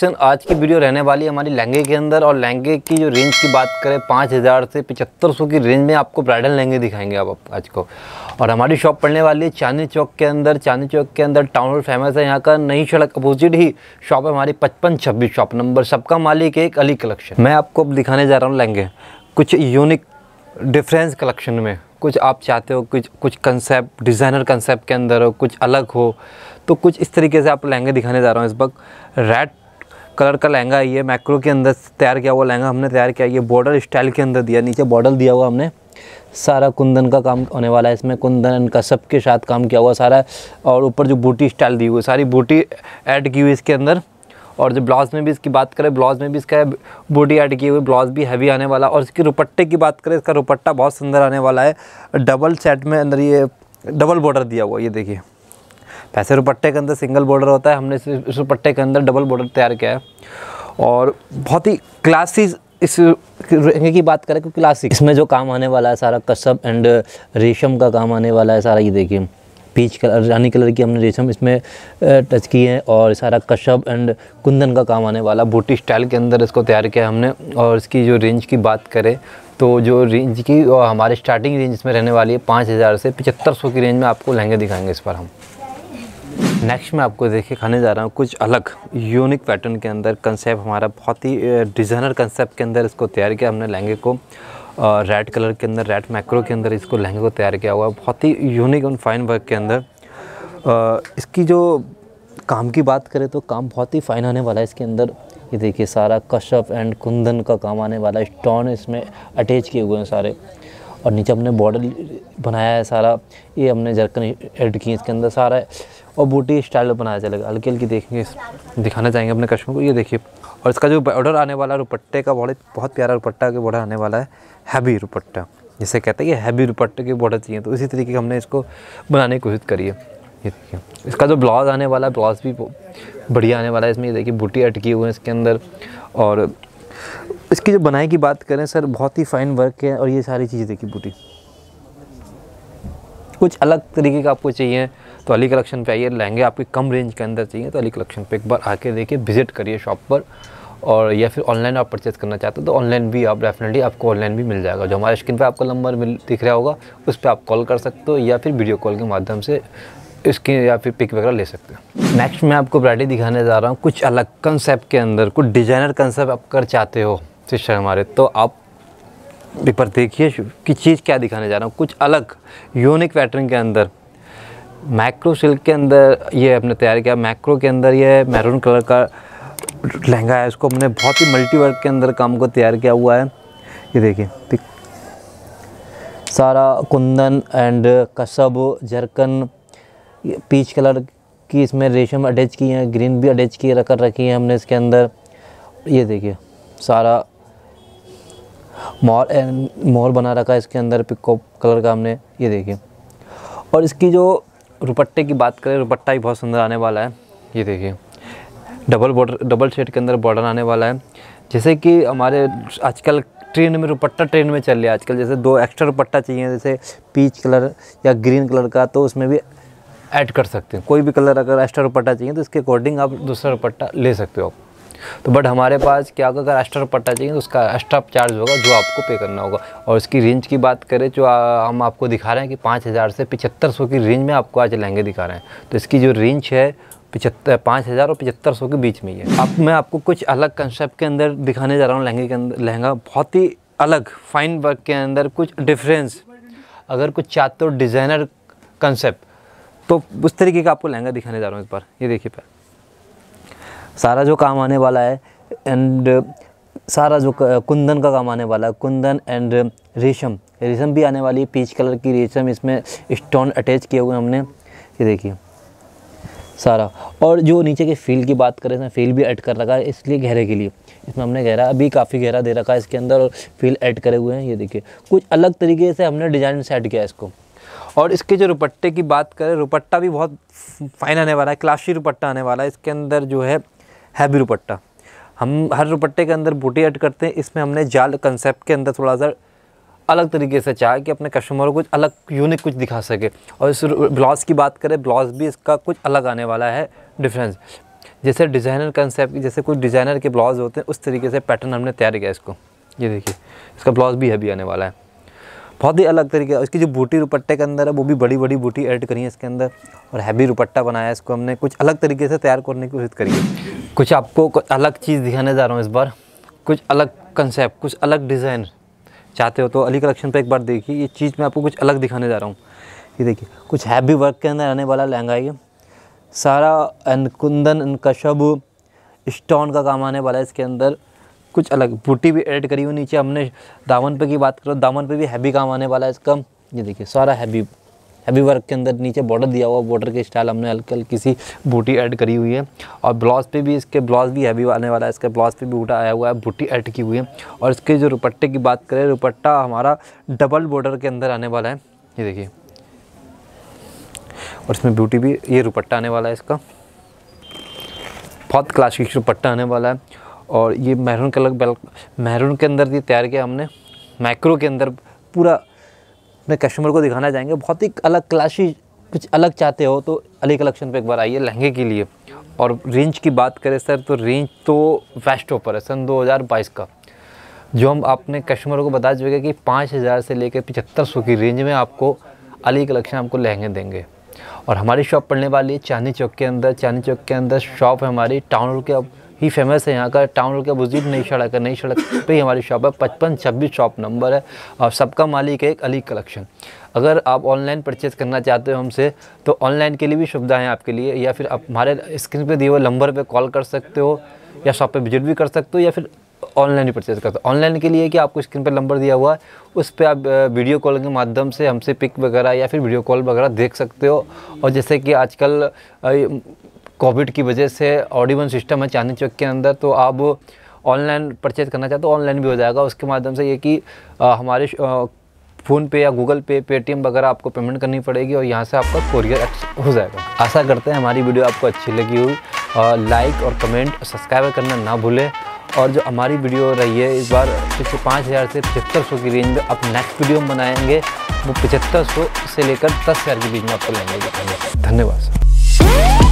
section आज की video रहने वाली है हमारी लहंगे के अंदर और लहंगे की जो रेंज की बात करें पाँच हज़ार से पचहत्तर सौ की रेंज में आपको ब्राइडल लहंगे दिखाएंगे आप आज को और हमारी शॉप पड़ने वाली है चांदनी चौक के अंदर चांदनी चौक के अंदर टाउन रोड फेमस है यहाँ का नई सड़क अपोजिट ही शॉप है हमारी पचपन छब्बीस शॉप नंबर सबका मालिक एक अली कलेक्शन मैं आपको अब दिखाने जा रहा हूँ लहंगे कुछ यूनिक डिफ्रेंस कलेक्शन में कुछ आप चाहते हो कुछ कुछ कंसेप्ट डिज़ाइनर कंसेप्ट के अंदर हो कुछ अलग हो तो कुछ इस तरीके से आप लहंगे दिखाने जा रहा हूँ इस वक्त रेड कलर का लहंगा ये मैक्रो के अंदर तैयार किया हुआ लहंगा हमने तैयार किया ये बॉर्डर स्टाइल के अंदर दिया नीचे बॉर्डर दिया हुआ हमने सारा कुंदन का काम होने वाला है इसमें कुंदन का सबके साथ काम किया हुआ सारा और ऊपर जो बूटी स्टाइल दी हुई सारी बूटी ऐड की हुई इसके अंदर और जो ब्लाउज़ में भी इसकी बात करें ब्लाउज़ में भी इसका बूटी ऐड की हुई ब्लाउज़ भी हैवी आने वाला और इसके रुपट्टे की बात करें इसका रुपट्टा बहुत सुंदर आने वाला है डबल सेट में अंदर ये डबल बॉर्डर दिया हुआ ये देखिए पैसे रुपट्टे के अंदर सिंगल बॉर्डर होता है हमने इस रुपट्टे के अंदर डबल बॉर्डर तैयार किया है और बहुत ही क्लासी इस लहंगे की बात करें तो क्लासिक इसमें जो काम आने वाला है सारा कसब एंड रेशम का काम आने वाला है सारा ये देखिए पीच कलर रानी कलर की हमने रेशम इसमें टच की है और सारा कशब एंड कुंदन का काम आने वाला बूटी स्टाइल के अंदर इसको तैयार किया हमने और इसकी जो रेंज की बात करें तो जो रेंज की हमारे स्टार्टिंग रेंज इसमें रहने वाली है पाँच हज़ार से पचहत्तर सौ की रेंज में आपको लहंगे दिखाएंगे इस पर हम नेक्स्ट मैं आपको देखे खाने जा रहा हूँ कुछ अलग यूनिक पैटर्न के अंदर कंसेप्ट हमारा बहुत ही डिज़ाइनर कंसेप्ट के अंदर इसको तैयार किया हमने लहंगे को रेड कलर के अंदर रेड मैक्रो के अंदर इसको लहंगे को तैयार किया हुआ बहुत ही यूनिक और फाइन वर्क के अंदर इसकी जो काम की बात करें तो काम बहुत ही फाइन आने वाला है इसके अंदर ये देखिए सारा कशप एंड कुंदन का काम आने वाला है स्टोन इसमें अटैच किए हुए हैं सारे और नीचे हमने बॉर्डर बनाया है सारा ये हमने जरकन एड किए इसके अंदर सारा और बूटी स्टाइल बनाया चलेगा हल्की हल्की देखेंगे दिखाना चाहेंगे अपने कश्मीर को ये देखिए और इसका जो ऑर्डर आने वाला है रुपट्टे का बॉर्डर बहुत प्यारा रुपट्टा के बॉर्डर आने वाला है हैवी रुपट्टा जिसे कहते हैं ये हैवी रुपट्टे के बॉर्डर चाहिए तो इसी तरीके हमने इसको बनाने की कोशिश करी है ये देखिए इसका जो ब्लाउज आने वाला है ब्लाउज भी बढ़िया आने वाला है इसमें ये देखिए बूटी अटकी हुई है इसके अंदर और इसकी जो बनाई की बात करें सर बहुत ही फाइन वर्क है और ये सारी चीज़ें देखिए बूटी कुछ अलग तरीके का आपको चाहिए तो अली कलेक्शन पे आइए लहंगे आपके कम रेंज के अंदर चाहिए तो अली कलेक्शन पे एक बार आके देखिए विजिट करिए शॉप पर और या फिर ऑनलाइन आप परचेज़ करना चाहते हो तो ऑनलाइन भी आप डेफिनेटली आपको ऑनलाइन भी मिल जाएगा जो हमारे स्क्रीन पर आपका नंबर मिल दिख रहा होगा उस पर आप कॉल कर सकते हो या फिर वीडियो कॉल के माध्यम से इसकी या फिर पिक वगैरह ले सकते हो नेक्स्ट मैं आपको वरायटी दिखाने जा रहा हूँ कुछ अलग कंसेप्ट के अंदर कुछ डिज़ाइनर कंसेप्ट आप कर चाहते हो शिष्य हमारे तो आप पर देखिए कि चीज़ क्या दिखाने जा रहा हूँ कुछ अलग यूनिक पैटर्न के अंदर मैक्रो सिल्क के अंदर ये हमने तैयार किया मैक्रो के अंदर ये मैरून कलर का लहंगा है इसको हमने बहुत ही मल्टी वर्क के अंदर काम को तैयार किया हुआ है ये देखिए सारा कुंदन एंड कसब जरकन पीच कलर की इसमें रेशम अटैच की है ग्रीन भी अटैच किए कर रखी है हमने इसके अंदर ये देखिए सारा मॉल एंड मोर बना रखा है इसके अंदर पिकॉप कलर का हमने ये देखिए और इसकी जो रुपट्टे की बात करें रुपट्टा ही बहुत सुंदर आने वाला है ये देखिए डबल बॉर्डर डबल शेड के अंदर बॉर्डर आने वाला है जैसे कि हमारे आजकल ट्रेन में रुपट्टा ट्रेन में चल रहा है आजकल जैसे दो एक्स्ट्रा रुपट्टा चाहिए जैसे पीच कलर या ग्रीन कलर का तो उसमें भी ऐड कर सकते हैं कोई भी कलर अगर एक्स्ट्रा रुपट्टा चाहिए तो इसके अकॉर्डिंग आप दूसरा रुपट्टा ले सकते हो आप तो बट हमारे पास क्या होगा अगर एक्स्ट्रा पट्टा चाहिए तो उसका एक्स्ट्रा चार्ज होगा जो आपको पे करना होगा और उसकी रेंज की बात करें जो तो, आ, हम आपको दिखा रहे हैं कि पाँच हज़ार से पिचहत्तर सौ की रेंज में आपको आज लहंगे दिखा रहे हैं तो इसकी जो रेंज है पिचहत्तर पाँच हज़ार और पिचहत्तर सौ के बीच में ही है अब मैं आपको कुछ अलग कंसेप्ट के अंदर दिखाने जा रहा हूँ लहंगे के अंदर लहंगा बहुत ही अलग फाइन वर्क के अंदर कुछ डिफरेंस अगर कुछ चाहते हो डिज़ाइनर कंसेप्ट तो उस तरीके का आपको लहंगा दिखाने जा रहा हूँ इस बार ये देखिए पहले सारा जो काम आने वाला है एंड सारा जो कुंदन का काम आने वाला है कुंदन एंड रेशम रेशम भी आने वाली है पीच कलर की रेशम इसमें स्टोन अटैच किए हुए हमने ये देखिए सारा और जो नीचे के फील की बात करें इसमें फील भी ऐड कर रखा है इसलिए गहरे के लिए इसमें हमने गहरा अभी काफ़ी गहरा दे रखा है इसके अंदर और फील ऐड करे हुए हैं ये देखिए कुछ अलग तरीके से हमने डिज़ाइन सेट किया इसको और इसके जो रुपट्टे की बात करें रुपट्टा भी बहुत फाइन आने वाला है क्लासी रुपट्टा आने वाला है इसके अंदर जो है हैवी रुपट्टा हम हर रुपट्टे के अंदर बूटी ऐड करते हैं इसमें हमने जाल कंसेप्ट के अंदर थोड़ा सा अलग तरीके से चाहे कि अपने कस्टमर को कुछ अलग यूनिक कुछ दिखा सके और इस ब्लाउज़ की बात करें ब्लाउज़ भी इसका कुछ अलग आने वाला है डिफरेंस जैसे डिज़ाइनर कंसेप्ट जैसे कुछ डिज़ाइनर के ब्लाउज़ होते हैं उस तरीके से पैटर्न हमने तैयार किया इसको ये देखिए इसका ब्लाउज़ भी हैवी आने वाला है बहुत ही अलग तरीके है इसकी जो बूटी रुपट्टे के अंदर है वो भी बड़ी बड़ी बूटी ऐड करी है इसके अंदर और हैवी रुपट्टा बनाया है इसको हमने कुछ अलग तरीके से तैयार करने की कोशिश करी है कुछ आपको कुछ अलग चीज़ दिखाने जा रहा हूँ इस बार कुछ अलग कंसेप्ट कुछ अलग डिज़ाइन चाहते हो तो अली कलेक्शन पर एक बार देखिए ये चीज़ मैं आपको कुछ अलग दिखाने जा रहा हूँ ये देखिए कुछ हैवी वर्क के अंदर आने वाला लहंगा ये सारा कुंदन कुंदन कशब स्टोन का काम आने वाला है इसके अंदर कुछ अलग बूटी भी ऐड करी हुई नीचे हमने दामन पे की बात करो दामन पे भी हैवी काम आने वाला है इसका ये देखिए सारा हैवी हैवी वर्क के अंदर नीचे बॉर्डर दिया हुआ बॉर्डर के स्टाइल हमने हल्की हल्की सी बूटी ऐड करी हुई है और ब्लाउज पे भी इसके ब्लाउज भी हैवी आने वाला है इसके ब्लाउज पे भी बूटा आया हुआ है बूटी ऐड की हुई है और इसके जो दुपट्टे की बात करें दुपट्टा हमारा डबल बॉर्डर के अंदर आने वाला है ये देखिए और इसमें ब्यूटी भी ये दुपट्टा आने वाला है इसका बहुत क्लासिक दुपट्टा आने वाला है और ये मैरून कलर बेल मैरून के अंदर ये तैयार किया हमने माइक्रो के अंदर पूरा अपने कस्टमर को दिखाना चाहेंगे बहुत ही अलग क्लासी कुछ अलग चाहते हो तो अली कलेक्शन पे एक बार आइए लहंगे के लिए और रेंज की बात करें सर तो रेंज तो वेस्ट ऑफर है सन 2022 का जो हम आपने कस्टमर को बता चुके कि पाँच हज़ार से लेकर पचहत्तर सौ की रेंज में आपको अली कलेक्शन आपको लहंगे देंगे और हमारी शॉप पड़ने वाली है चांदनी चौक के अंदर चांदनी चौक के अंदर शॉप है हमारी टाउन रोड के ही फेमस है यहाँ का टाउन रोड के बुजुर्ग नई सड़क है नई सड़क पे ही हमारी शॉप है पचपन छब्बीस शॉप नंबर है और सबका मालिक है एक अली कलेक्शन अगर आप ऑनलाइन परचेज़ करना चाहते हो हमसे तो ऑनलाइन के लिए भी सुविधा है आपके लिए या फिर आप हमारे स्क्रीन पर दिए हुए नंबर पर कॉल कर सकते हो या शॉप पर विजिट भी कर सकते हो या फिर ऑनलाइन ही परचेज़ करते हो ऑनलाइन के लिए कि आपको स्क्रीन पर नंबर दिया हुआ है उस पर आप वीडियो कॉल के माध्यम से हमसे पिक वगैरह या फिर वीडियो कॉल वगैरह देख सकते हो और जैसे कि आजकल कोविड की वजह से ऑडिवन सिस्टम है चांदनी चौक के अंदर तो आप ऑनलाइन परचेज करना चाहते हो ऑनलाइन भी हो जाएगा उसके माध्यम से ये कि हमारे फ़ोन पे या गूगल पे पेटीएम वगैरह आपको पेमेंट करनी पड़ेगी और यहाँ से आपका कोरियर हो जाएगा आशा करते हैं हमारी वीडियो आपको अच्छी लगी हुई लाइक और कमेंट सब्सक्राइब करना ना भूलें और जो हमारी वीडियो रही है इस बार पिछले पाँच हज़ार से पचहत्तर सौ की रेंज में आप नेक्स्ट वीडियो में बनाएंगे वो पचहत्तर सौ से लेकर दस हज़ार के बीच में आपको लेंगे धन्यवाद सर